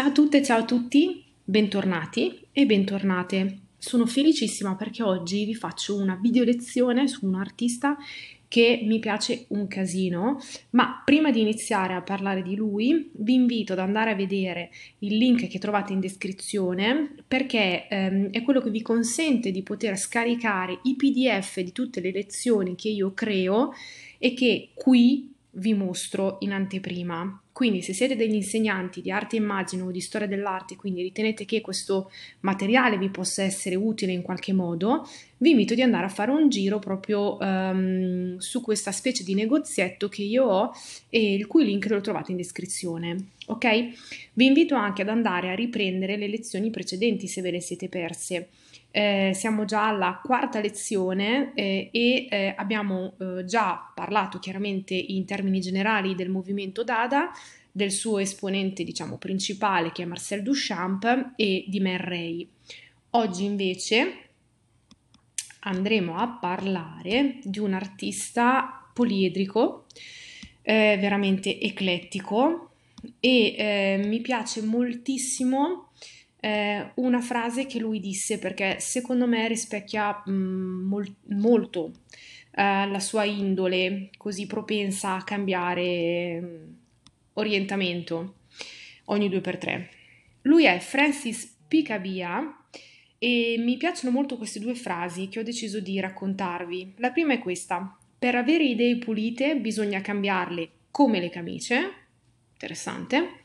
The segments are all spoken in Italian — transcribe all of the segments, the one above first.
Ciao a tutte, ciao a tutti, bentornati e bentornate. Sono felicissima perché oggi vi faccio una video lezione su un artista che mi piace un casino, ma prima di iniziare a parlare di lui vi invito ad andare a vedere il link che trovate in descrizione perché ehm, è quello che vi consente di poter scaricare i PDF di tutte le lezioni che io creo e che qui vi mostro in anteprima. Quindi se siete degli insegnanti di arte e immagine o di storia dell'arte, quindi ritenete che questo materiale vi possa essere utile in qualche modo, vi invito ad andare a fare un giro proprio um, su questa specie di negozietto che io ho e il cui link lo trovate in descrizione. Ok? Vi invito anche ad andare a riprendere le lezioni precedenti se ve le siete perse eh, siamo già alla quarta lezione eh, e eh, abbiamo eh, già parlato chiaramente in termini generali del movimento Dada, del suo esponente diciamo principale che è Marcel Duchamp e di Merrey. Oggi invece andremo a parlare di un artista poliedrico, eh, veramente eclettico e eh, mi piace moltissimo eh, una frase che lui disse perché secondo me rispecchia mh, mm, mol- molto eh, la sua indole così propensa a cambiare mh, mm, orientamento ogni due per tre. Lui è Francis Picabia e mi piacciono molto queste due frasi che ho deciso di raccontarvi. La prima è questa: per avere idee pulite bisogna cambiarle come le camicie, interessante.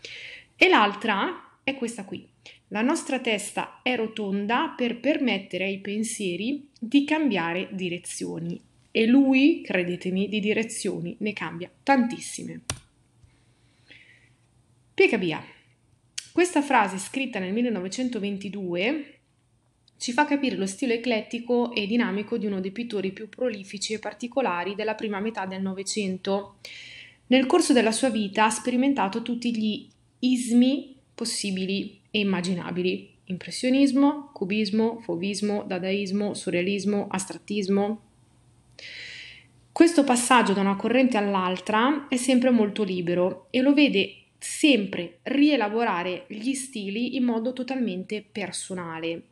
E l'altra è questa qui. La nostra testa è rotonda per permettere ai pensieri di cambiare direzioni e lui, credetemi, di direzioni ne cambia tantissime. Piega via. Questa frase scritta nel 1922 ci fa capire lo stile eclettico e dinamico di uno dei pittori più prolifici e particolari della prima metà del Novecento. Nel corso della sua vita ha sperimentato tutti gli ismi possibili, e immaginabili. Impressionismo, cubismo, fovismo, dadaismo, surrealismo, astrattismo. Questo passaggio da una corrente all'altra è sempre molto libero e lo vede sempre rielaborare gli stili in modo totalmente personale.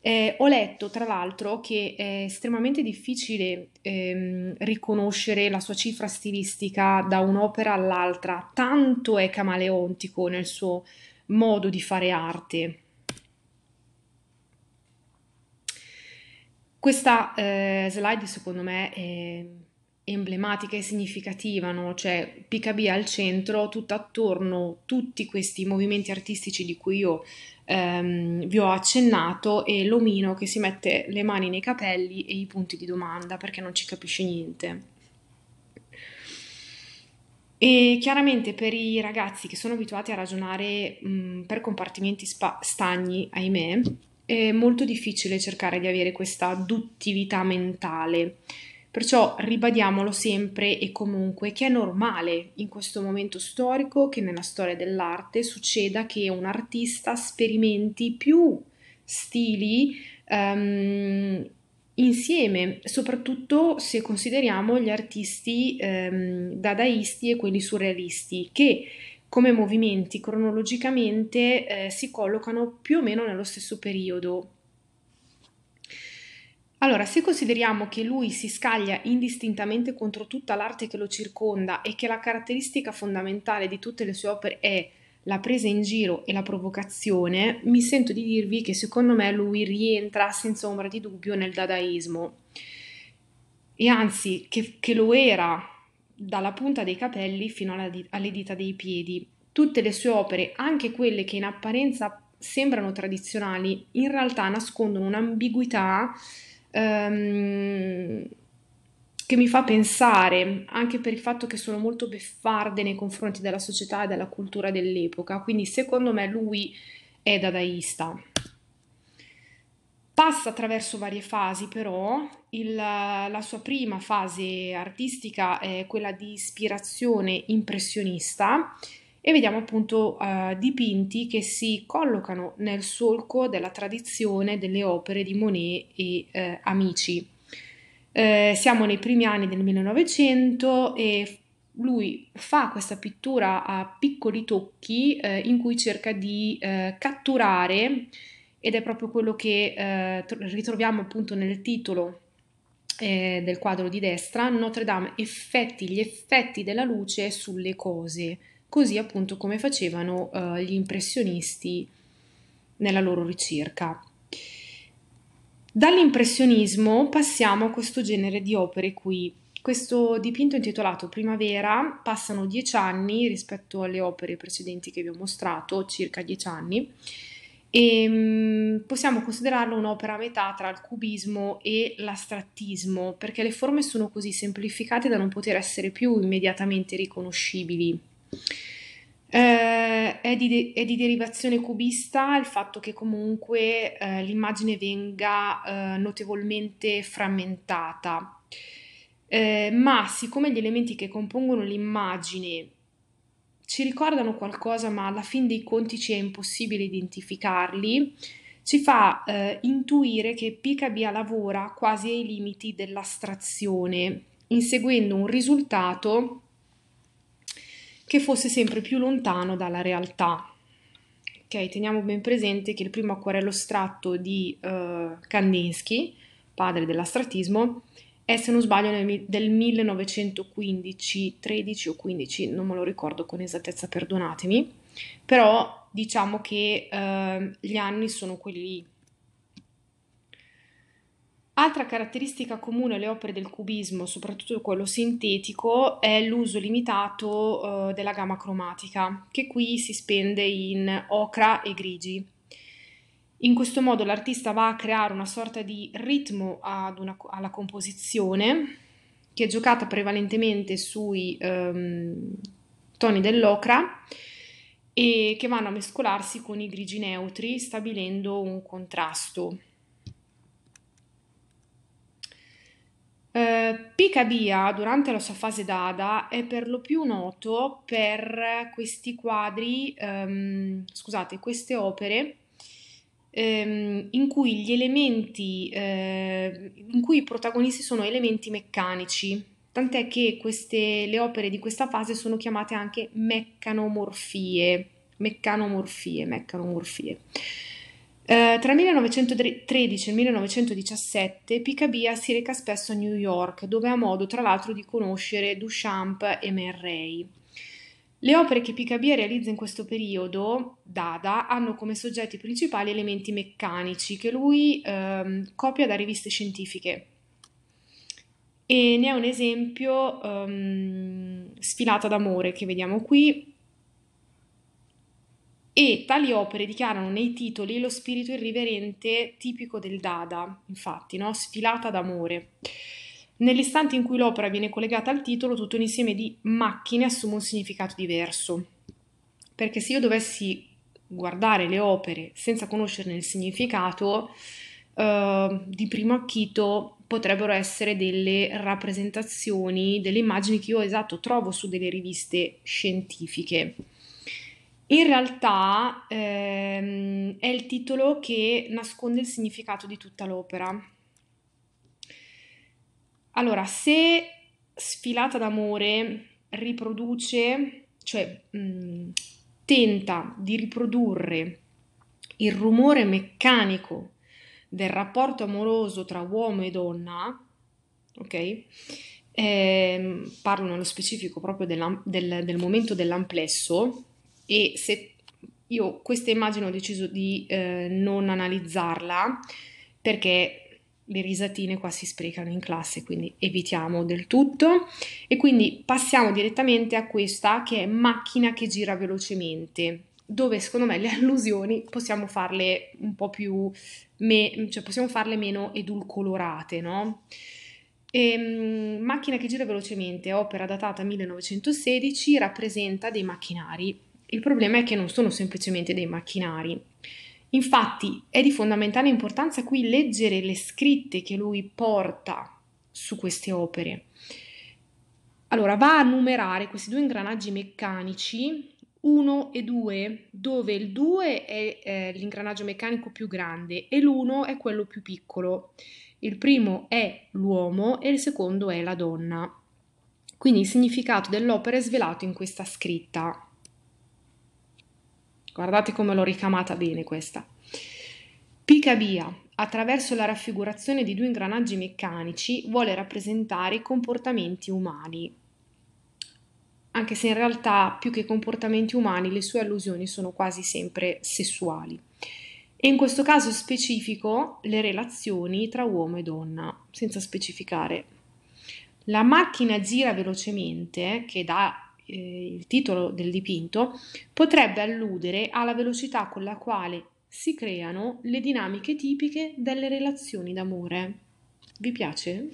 Eh, ho letto tra l'altro che è estremamente difficile ehm, riconoscere la sua cifra stilistica da un'opera all'altra, tanto è camaleontico nel suo modo di fare arte. Questa eh, slide secondo me è emblematica e significativa, no? cioè PKB al centro, tutt'attorno tutti questi movimenti artistici di cui io ehm, vi ho accennato e l'omino che si mette le mani nei capelli e i punti di domanda perché non ci capisce niente. E chiaramente per i ragazzi che sono abituati a ragionare mh, per compartimenti spa- stagni, ahimè, è molto difficile cercare di avere questa duttività mentale. Perciò ribadiamolo sempre e comunque che è normale in questo momento storico che nella storia dell'arte succeda che un artista sperimenti più stili um, insieme, soprattutto se consideriamo gli artisti ehm, dadaisti e quelli surrealisti, che come movimenti cronologicamente eh, si collocano più o meno nello stesso periodo. Allora, se consideriamo che lui si scaglia indistintamente contro tutta l'arte che lo circonda e che la caratteristica fondamentale di tutte le sue opere è la presa in giro e la provocazione, mi sento di dirvi che secondo me lui rientra senza ombra di dubbio nel dadaismo. E anzi, che, che lo era dalla punta dei capelli fino di- alle dita dei piedi. Tutte le sue opere, anche quelle che in apparenza sembrano tradizionali, in realtà nascondono un'ambiguità ehm, che mi fa pensare anche per il fatto che sono molto beffarde nei confronti della società e della cultura dell'epoca, quindi secondo me lui è dadaista. Passa attraverso varie fasi però, il, la sua prima fase artistica è quella di ispirazione impressionista e vediamo appunto eh, dipinti che si collocano nel solco della tradizione delle opere di Monet e eh, Amici. Eh, siamo nei primi anni del 1900 e lui fa questa pittura a piccoli tocchi eh, in cui cerca di eh, catturare, ed è proprio quello che eh, ritroviamo appunto nel titolo eh, del quadro di destra, Notre Dame effetti, gli effetti della luce sulle cose, così appunto come facevano gli impressionisti nella loro ricerca. Dall'impressionismo passiamo a questo genere di opere qui. Questo dipinto intitolato Primavera passano dieci anni rispetto alle opere precedenti che vi ho mostrato, circa dieci anni, e mm, possiamo considerarlo un'opera a metà tra il cubismo e l'astrattismo, perché le forme sono così semplificate da non poter essere più immediatamente riconoscibili. Eh, è, di, è, di derivazione cubista il fatto che comunque eh, l'immagine venga eh, notevolmente frammentata, eh, ma siccome gli elementi che compongono l'immagine ci ricordano qualcosa, ma alla fin dei conti ci è impossibile identificarli, ci fa eh, intuire che Picabia lavora quasi ai limiti dell'astrazione, inseguendo un risultato che fosse sempre più lontano dalla realtà. Ok, teniamo ben presente che il primo acquarello stratto di uh, Kandinsky, padre dell'astratismo, è se non sbaglio nel, del 1915, 13 o 15, non me lo ricordo con esattezza, perdonatemi, però diciamo che uh, gli anni sono quelli Altra caratteristica comune alle opere del cubismo, soprattutto quello sintetico, è l'uso limitato eh, della gamma cromatica, che qui si spende in ocra e grigi. In questo modo l'artista va a creare una sorta di ritmo una, alla composizione, che è giocata prevalentemente sui ehm, toni dell'ocra e che vanno a mescolarsi con i grigi neutri, stabilendo un contrasto. Uh, eh, Picabia durante la sua fase d'ada è per lo più noto per questi quadri, um, scusate, queste opere um, in cui gli elementi, uh, in cui i protagonisti sono elementi meccanici, tant'è che queste, le opere di questa fase sono chiamate anche meccanomorfie, meccanomorfie, meccanomorfie. Eh, tra il 1913 e il 1917 Picabia si reca spesso a New York, dove ha modo tra l'altro di conoscere Duchamp e Merray. Le opere che Picabia realizza in questo periodo, Dada, hanno come soggetti principali elementi meccanici che lui ehm, copia da riviste scientifiche. E ne è un esempio ehm, Sfilata d'amore che vediamo qui, e tali opere dichiarano nei titoli lo spirito irriverente tipico del Dada, infatti, no? sfilata d'amore. Nell'istante in cui l'opera viene collegata al titolo, tutto un insieme di macchine assume un significato diverso. Perché se io dovessi guardare le opere senza conoscerne il significato, eh, di primo acchito potrebbero essere delle rappresentazioni, delle immagini che io esatto trovo su delle riviste scientifiche in realtà ehm, è il titolo che nasconde il significato di tutta l'opera. Allora, se Sfilata d'amore riproduce, cioè mh, mm, tenta di riprodurre il rumore meccanico del rapporto amoroso tra uomo e donna, ok? Eh, parlo nello specifico proprio della, del, del momento dell'amplesso, e se io questa immagine ho deciso di eh, non analizzarla perché le risatine qua si sprecano in classe, quindi evitiamo del tutto. E quindi passiamo direttamente a questa che è macchina che gira velocemente, dove secondo me le allusioni possiamo farle un po' più, me- cioè possiamo farle meno edulcolorate, no? E, ehm, macchina che gira velocemente, opera datata 1916, rappresenta dei macchinari il problema è che non sono semplicemente dei macchinari. Infatti è di fondamentale importanza qui leggere le scritte che lui porta su queste opere. Allora va a numerare questi due ingranaggi meccanici 1 e 2, dove il 2 è eh, l'ingranaggio meccanico più grande e l'1 è quello più piccolo. Il primo è l'uomo e il secondo è la donna. Quindi il significato dell'opera è svelato in questa scritta. Guardate come l'ho ricamata bene questa. via, attraverso la raffigurazione di due ingranaggi meccanici, vuole rappresentare i comportamenti umani, anche se in realtà più che comportamenti umani le sue allusioni sono quasi sempre sessuali. E in questo caso specifico le relazioni tra uomo e donna, senza specificare. La macchina gira velocemente, che dà eh, il titolo del dipinto potrebbe alludere alla velocità con la quale si creano le dinamiche tipiche delle relazioni d'amore. Vi piace?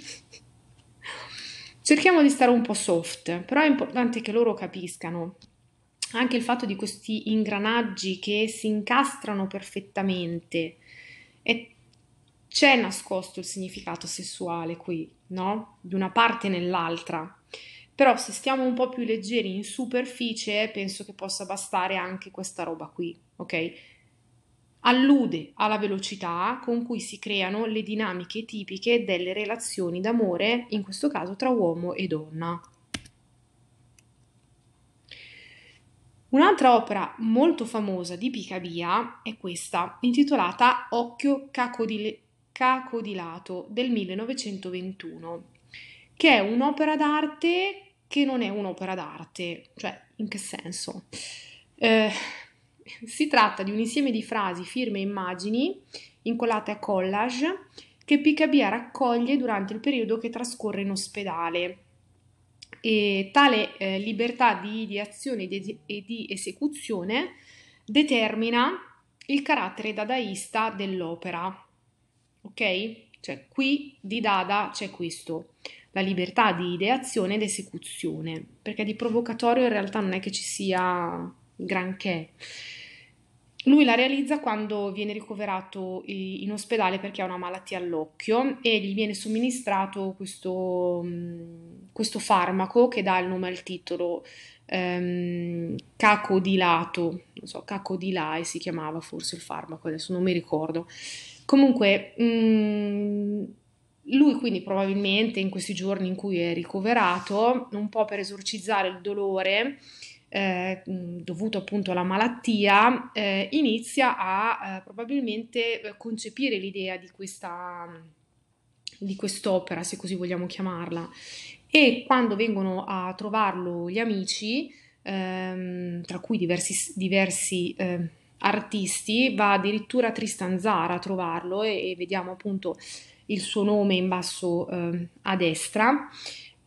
Cerchiamo di stare un po' soft, però è importante che loro capiscano anche il fatto di questi ingranaggi che si incastrano perfettamente. E c'è nascosto il significato sessuale qui, no? Di una parte nell'altra però se stiamo un po' più leggeri in superficie penso che possa bastare anche questa roba qui, ok? Allude alla velocità con cui si creano le dinamiche tipiche delle relazioni d'amore, in questo caso tra uomo e donna. Un'altra opera molto famosa di Picabia è questa, intitolata Occhio Cacodile- Cacodilato del 1921, che è un'opera d'arte che non è un'opera d'arte, cioè in che senso? Eh, si tratta di un insieme di frasi, firme e immagini incollate a collage che Picabia raccoglie durante il periodo che trascorre in ospedale. E tale eh, libertà di, di azione e di, e di esecuzione determina il carattere dadaista dell'opera. Ok? Cioè qui di Dada c'è questo la libertà di ideazione ed esecuzione, perché di provocatorio in realtà non è che ci sia granché. Lui la realizza quando viene ricoverato in ospedale perché ha una malattia all'occhio e gli viene somministrato questo, mm, questo farmaco che dà il nome al titolo ehm, cacodilato, non so, cacodilae si chiamava forse il farmaco, adesso non mi ricordo. Comunque, mh, mm, lui quindi probabilmente in questi giorni in cui è ricoverato, un po' per esorcizzare il dolore eh, mm, dovuto appunto alla malattia, eh, inizia a eh, probabilmente eh, concepire l'idea di questa mm, di quest'opera, se così vogliamo chiamarla. E quando vengono a trovarlo gli amici, ehm, tra cui diversi, diversi ehm, artisti, va addirittura Tristan Zara a trovarlo e, e vediamo appunto il suo nome in basso eh, a destra,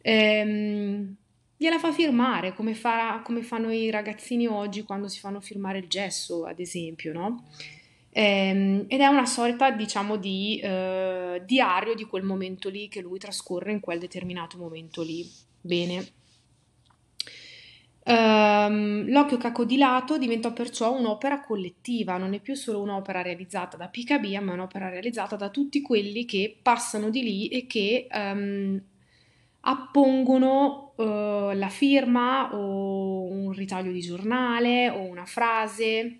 ehm, gliela fa firmare come, fa, come, fanno i ragazzini oggi quando si fanno firmare il gesso, ad esempio, no? Ehm, ed è una sorta, diciamo, di eh, diario di quel momento lì che lui trascorre in quel determinato momento lì. Bene. Um, l'occhio cacodilato diventò perciò un'opera collettiva, non è più solo un'opera realizzata da Picabia, ma è un'opera realizzata da tutti quelli che passano di lì e che um, appongono uh, la firma o un ritaglio di giornale o una frase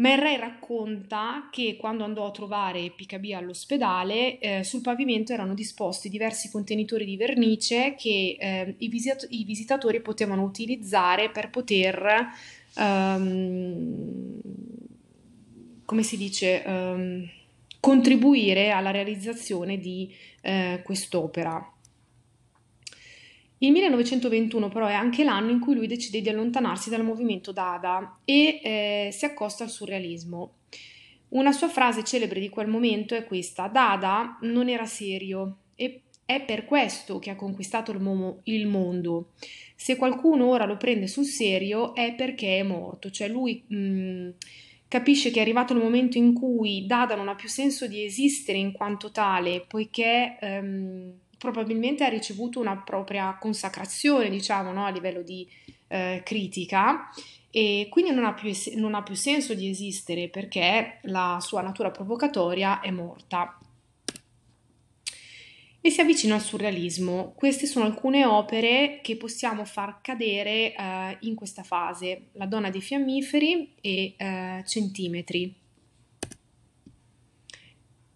Merray racconta che quando andò a trovare Picabia all'ospedale, eh, sul pavimento erano disposti diversi contenitori di vernice che eh, i, visit- i, visitatori potevano utilizzare per poter, um, come si dice, um, contribuire alla realizzazione di eh, quest'opera. Il 1921 però è anche l'anno in cui lui decide di allontanarsi dal movimento Dada e eh, si accosta al surrealismo. Una sua frase celebre di quel momento è questa: Dada non era serio e è per questo che ha conquistato il, momo, il mondo. Se qualcuno ora lo prende sul serio è perché è morto, cioè lui mh, mm, capisce che è arrivato il momento in cui Dada non ha più senso di esistere in quanto tale, poiché ehm, probabilmente ha ricevuto una propria consacrazione, diciamo, no? a livello di eh, critica e quindi non ha, più, non ha più senso di esistere perché la sua natura provocatoria è morta. E si avvicina al surrealismo. Queste sono alcune opere che possiamo far cadere eh, in questa fase, La donna dei fiammiferi e eh, Centimetri.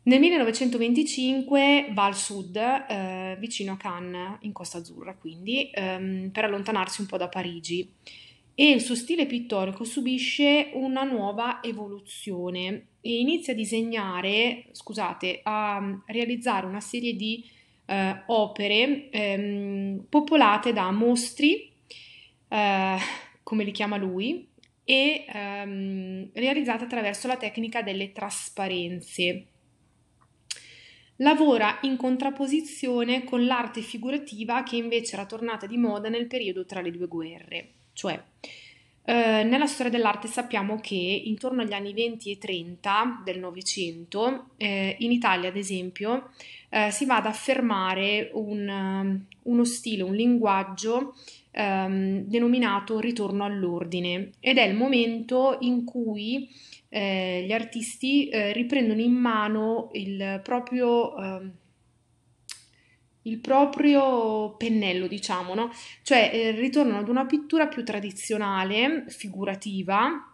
Nel 1925 va al sud, eh, vicino a Cannes, in Costa Azzurra quindi, ehm, per allontanarsi un po' da Parigi e il suo stile pittorico subisce una nuova evoluzione e inizia a disegnare, scusate, a mm, realizzare una serie di eh, opere ehm, popolate da mostri, eh, come li chiama lui, e ehm, realizzate attraverso la tecnica delle trasparenze. Lavora in contrapposizione con l'arte figurativa che invece era tornata di moda nel periodo tra le due guerre, cioè eh, nella storia dell'arte sappiamo che intorno agli anni 20 e 30 del Novecento, eh, in Italia ad esempio, eh, si va ad affermare un, eh, uno stile, un linguaggio ehm, denominato ritorno all'ordine ed è il momento in cui eh, gli artisti eh, riprendono in mano il proprio, eh, il proprio pennello, diciamo, no? cioè eh, ritornano ad una pittura più tradizionale, figurativa,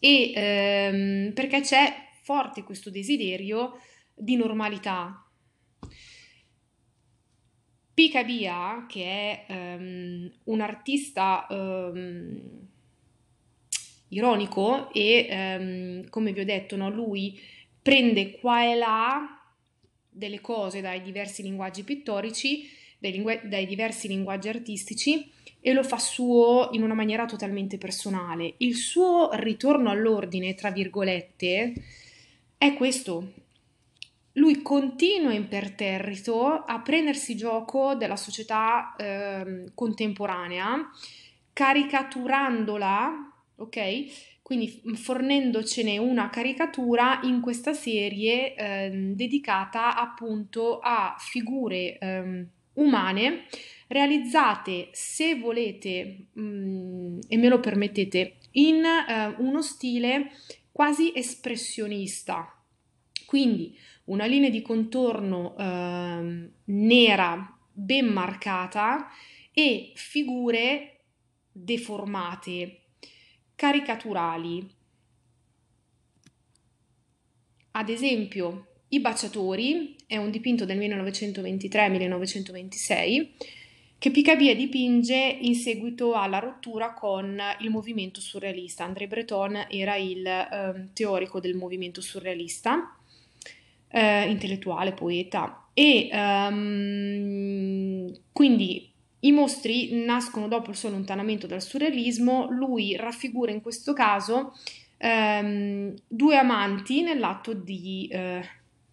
e ehm, perché c'è forte questo desiderio di normalità. Picabia, che è um, un artista um, ironico e ehm, come vi ho detto, no, lui prende qua e là delle cose dai diversi linguaggi pittorici, dai, lingu- dai diversi linguaggi artistici e lo fa suo in una maniera totalmente personale. Il suo ritorno all'ordine, tra virgolette, è questo. Lui continua imperterrito a prendersi gioco della società eh, contemporanea, caricaturandola ok? Quindi fornendocene una caricatura in questa serie eh, dedicata appunto a figure eh, umane realizzate, se volete mh, mm, e me lo permettete, in eh, uno stile quasi espressionista. Quindi una linea di contorno ehm, nera ben marcata e figure deformate, caricaturali. Ad esempio, I baciatori è un dipinto del 1923-1926 che Picabia dipinge in seguito alla rottura con il movimento surrealista. André Breton era il eh, teorico del movimento surrealista, eh, intellettuale, poeta, e um, quindi i mostri nascono dopo il suo allontanamento dal surrealismo, lui raffigura in questo caso ehm, due amanti nell'atto di eh,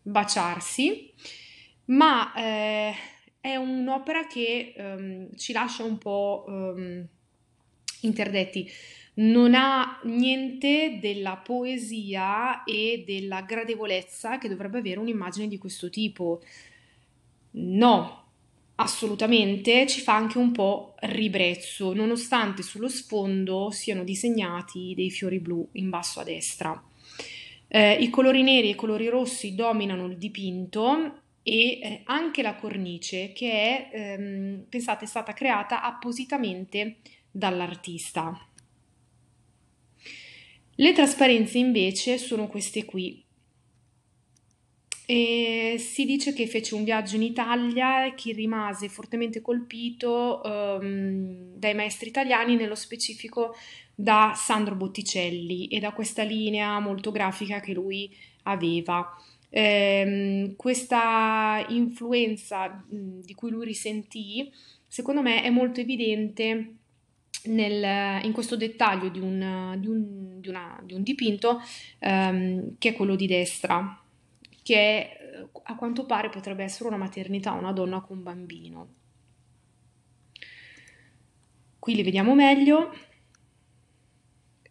baciarsi, ma eh, è un'opera che ehm, ci lascia un po' ehm, interdetti non ha niente della poesia e della gradevolezza che dovrebbe avere un'immagine di questo tipo. No, assolutamente ci fa anche un po' ribrezzo, nonostante sullo sfondo siano disegnati dei fiori blu in basso a destra. Eh, I colori neri e i colori rossi dominano il dipinto e eh, anche la cornice che è, ehm, pensate, è stata creata appositamente dall'artista. Le trasparenze invece sono queste qui, e si dice che fece un viaggio in Italia e che rimase fortemente colpito ehm, dai maestri italiani, nello specifico da Sandro Botticelli e da questa linea molto grafica che lui aveva. Ehm, questa influenza mh, di cui lui risentì, secondo me, è molto evidente nel, in questo dettaglio di un, di un, di una, di un dipinto ehm, che è quello di destra che eh, a quanto pare potrebbe essere una maternità, una donna con un bambino. Qui li vediamo meglio.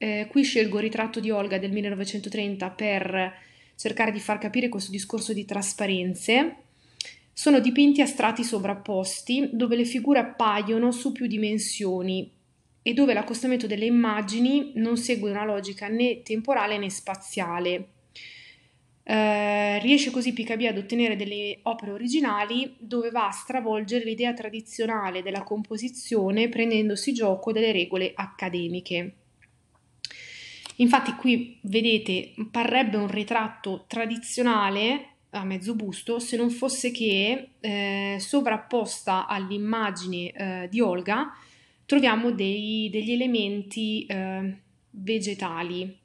Eh, qui scelgo il ritratto di Olga del 1930 per cercare di far capire questo discorso di trasparenze. Sono dipinti a strati sovrapposti dove le figure appaiono su più dimensioni e dove l'accostamento delle immagini non segue una logica né temporale né spaziale. Eh, riesce così Picabia ad ottenere delle opere originali dove va a stravolgere l'idea tradizionale della composizione prendendosi gioco delle regole accademiche. Infatti qui vedete parrebbe un ritratto tradizionale a mezzo busto se non fosse che eh, sovrapposta all'immagine eh, di Olga troviamo dei, degli elementi eh, vegetali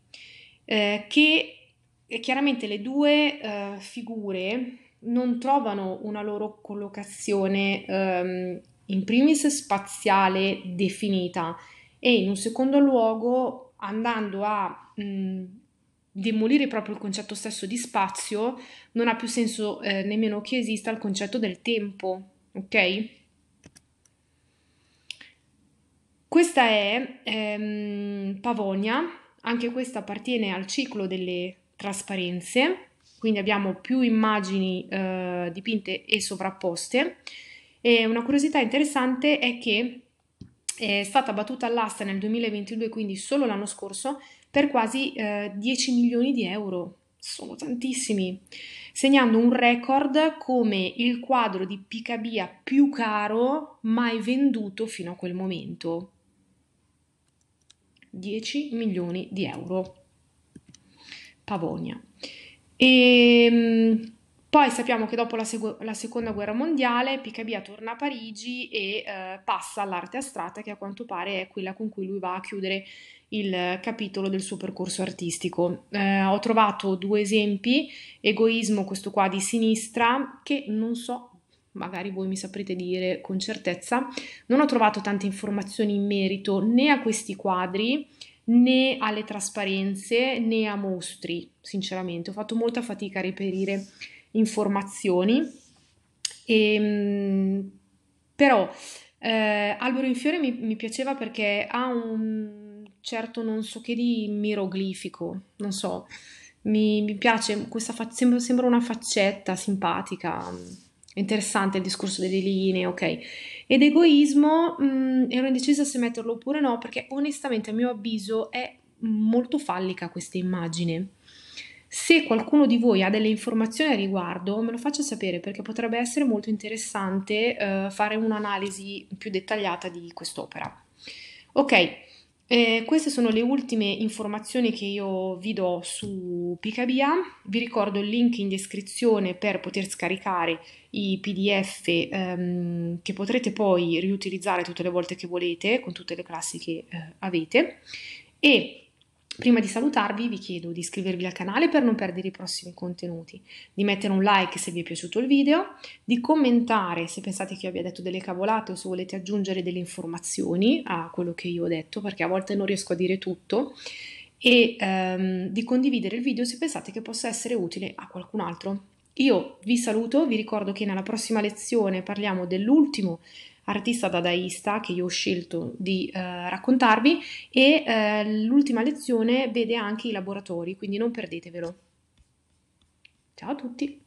eh, che e chiaramente le due eh, figure non trovano una loro collocazione ehm, in primis spaziale definita e in un secondo luogo andando a mh, mm, demolire proprio il concetto stesso di spazio non ha più senso eh, nemmeno che esista il concetto del tempo, ok? Questa è ehm, Pavonia, anche questa appartiene al ciclo delle trasparenze, quindi abbiamo più immagini eh, dipinte e sovrapposte. E una curiosità interessante è che è stata battuta all'asta nel 2022, quindi solo l'anno scorso, per quasi eh, 10 milioni di euro. Sono tantissimi, segnando un record come il quadro di Picabia più caro mai venduto fino a quel momento. 10 milioni di euro. Pavonia. E, mm, poi sappiamo che dopo la, segu- la, seconda guerra mondiale Picabia torna a Parigi e eh, passa all'arte astratta che a quanto pare è quella con cui lui va a chiudere il capitolo del suo percorso artistico. Eh, ho trovato due esempi, egoismo questo qua di sinistra che non so magari voi mi saprete dire con certezza, non ho trovato tante informazioni in merito né a questi quadri né alle trasparenze né a mostri, sinceramente. Ho fatto molta fatica a reperire informazioni. E, ehm, però eh, Albero in fiore mi, mi piaceva perché ha un certo non so che di miroglifico, non so. Mi, mi, piace, questa fa- sembra, una faccetta simpatica, interessante il discorso delle linee, ok? Ed egoismo, mh, mm, ero indecisa se metterlo oppure no, perché onestamente a mio avviso è molto fallica questa immagine. Se qualcuno di voi ha delle informazioni a riguardo, me lo faccia sapere perché potrebbe essere molto interessante eh, fare un'analisi più dettagliata di quest'opera. Ok, eh, queste sono le ultime informazioni che io vi do su Picabia. Vi ricordo il link in descrizione per poter scaricare i PDF ehm, che potrete poi riutilizzare tutte le volte che volete con tutte le classi che eh, avete. E Prima di salutarvi vi chiedo di iscrivervi al canale per non perdere i prossimi contenuti, di mettere un like se vi è piaciuto il video, di commentare se pensate che io abbia detto delle cavolate o se volete aggiungere delle informazioni a quello che io ho detto perché a volte non riesco a dire tutto e ehm, di condividere il video se pensate che possa essere utile a qualcun altro. Io vi saluto, vi ricordo che nella prossima lezione parliamo dell'ultimo artista dadaista che io ho scelto di eh, raccontarvi e eh, l'ultima lezione vede anche i laboratori, quindi non perdetevelo. Ciao a tutti!